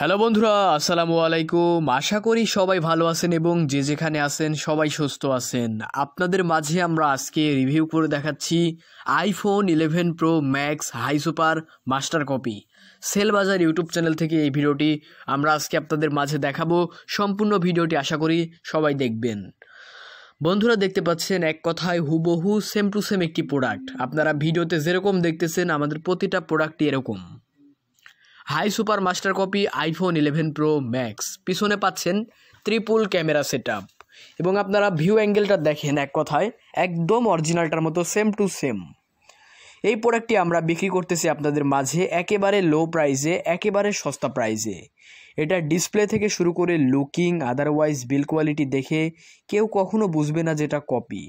hello বন্ধুরা আসসালামু আলাইকুম আশা করি সবাই ভালো আছেন এবং যে যেখানে আছেন সবাই সুস্থ আছেন আপনাদের মাঝে আমরা আজকে রিভিউ করে দেখাচ্ছি iPhone eleven pro max high super master copy sell বাজার ইউটিউব চ্যানেল থেকে এই ভিডিওটি আমরা আজকে আপনাদের মাঝে দেখাবো সম্পূর্ণ ভিডিওটি আশা করি সবাই দেখবেন বন্ধুরা দেখতে পাচ্ছেন এক কথায় হুবহু সেম টু সেম একটি প্রোডাক্ট আপনারা ভিডিওতে যেরকম দেখতেছেন আমাদের প্রতিটা প্রোডাক্টই এরকম high super master copy iPhone eleven pro max পিছনে পাচ্ছেন ত্রিপুল ক্যামেরা সেট এবং আপনারা ভিউ অ্যাঙ্গেলটা দেখেন এক কথায় একদম অরিজিনালটার মতো সেম টু সেম এই প্রোডাক্টটি আমরা বিক্রি করতেছি আপনাদের মাঝে একেবারে লো প্রাইজে একেবারে সস্তা প্রাইজে এটা ডিসপ্লে থেকে শুরু করে লুকিং আদারওয়াইজ বিল কোয়ালিটি দেখে কেউ কখনো বুঝবে না যেটা কপি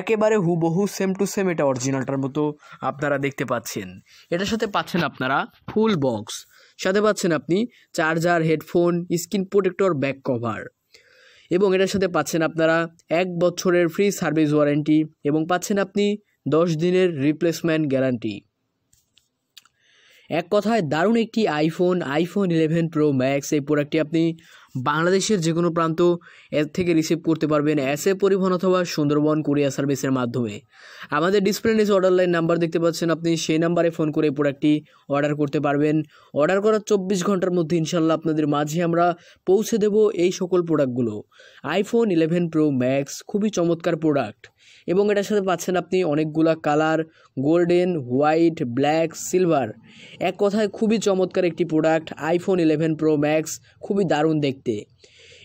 একেবারে হুবহু সেম টু সেম এটা অরিজিনালটার মতো আপনারা দেখতে পাচ্ছেন এটার সাথে পাচ্ছেন আপনারা ফুল বক্স সাথে পাচ্ছেন আপনি charger headphone screen protector back cover এবং এটার সাথে পাচ্ছেন আপনারা এক বছরের ফ্রি সার্ভিস ওয়ারেন্টি এবং পাচ্ছেন আপনি দশ দিনের রিপ্লেসমেন্ট গ্যারান্টি এক কথায় দারুণ একটি iPhone iPhone eleven pro max এই প্রোডাক্টটি আপনি বাংলাদেশের যে কোনো প্রান্ত এর থেকে রিসিভ করতে পারবেন এস এ পরিবহন অথবা সুন্দরবন কোরিয়া সার্ভিসের মাধ্যমে আমাদের ডিসপ্লে নিজ অর্ডার লাইন নাম্বার দেখতে পাচ্ছেন আপনি সেই নাম্বারে ফোন করে এই প্রোডাক্টটি অর্ডার করতে পারবেন অর্ডার করার চব্বিশ ঘন্টার মধ্যে ইনশাল্লাহ আপনাদের মাঝে আমরা পৌঁছে দেব এই সকল প্রোডাক্টগুলো আইফোন ইলেভেন প্রো ম্যাক্স খুবই চমৎকার প্রোডাক্ট এবং এটার সাথে পাচ্ছেন আপনি অনেকগুলা colour golden white black silver এক কথায় খুবই চমৎকার একটি product iPhone eleven pro max খুবই দারুণ দেখতে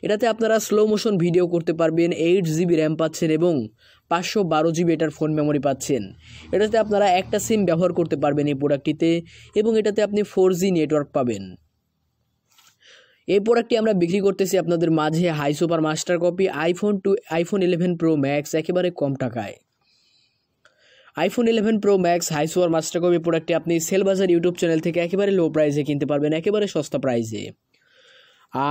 এটাতে আপনারা স্লো মোশন ভিডিও করতে পারবেন এইট জিবি র্যাম পাচ্ছেন এবং পাঁচশো বারো জিবি এটার ফোন মেমোরি পাচ্ছেন এটাতে আপনারা একটা সিম ব্যবহার করতে পারবেন এই প্রোডাক্টটিতে এবং এটাতে আপনি ফোর জি নেটওয়ার্ক পাবেন এই প্রোডাক্টটি আমরা বিক্রি করতেছি আপনাদের মাঝে high super master copy iPhone to iPhone eleven pro max একেবারে কম টাকায় iPhone eleven pro max high super master copy প্রোডাক্টটি আপনি সেল বাজার ইউটিউব চ্যানেল থেকে একেবারে লো প্রাইসে কিনতে পারবেন একেবারে সস্তা প্রাইসে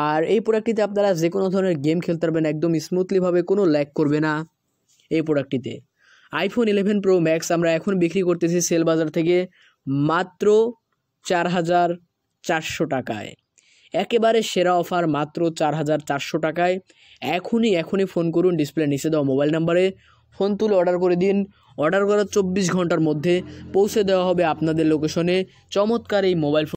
আর এই প্রোডাক্টটিতে আপনারা যে কোনো ধরনের গেম খেলতে পারবেন একদম স্মুথলিভাবে কোনো ল্যাক করবে না এই প্রোডাক্টটিতে আইফোন ইলেভেন প্রো ম্যাক্স আমরা এখন বিক্রি করতেছি সেল বাজার থেকে মাত্র চার হাজার চারশো টাকায় একেবারে সেরা অফার মাত্র চার হাজার চারশো টাকায় এখনই এখনই ফোন করুন ডিসপ্লে নিচে দেওয়া মোবাইল নাম্বারে ফোন তুলে অর্ডার করে দিন অর্ডার করার চব্বিশ ঘন্টার মধ্যে পৌঁছে দেওয়া হবে আপনাদের লোকেশনে চমৎকার এই মোবাইল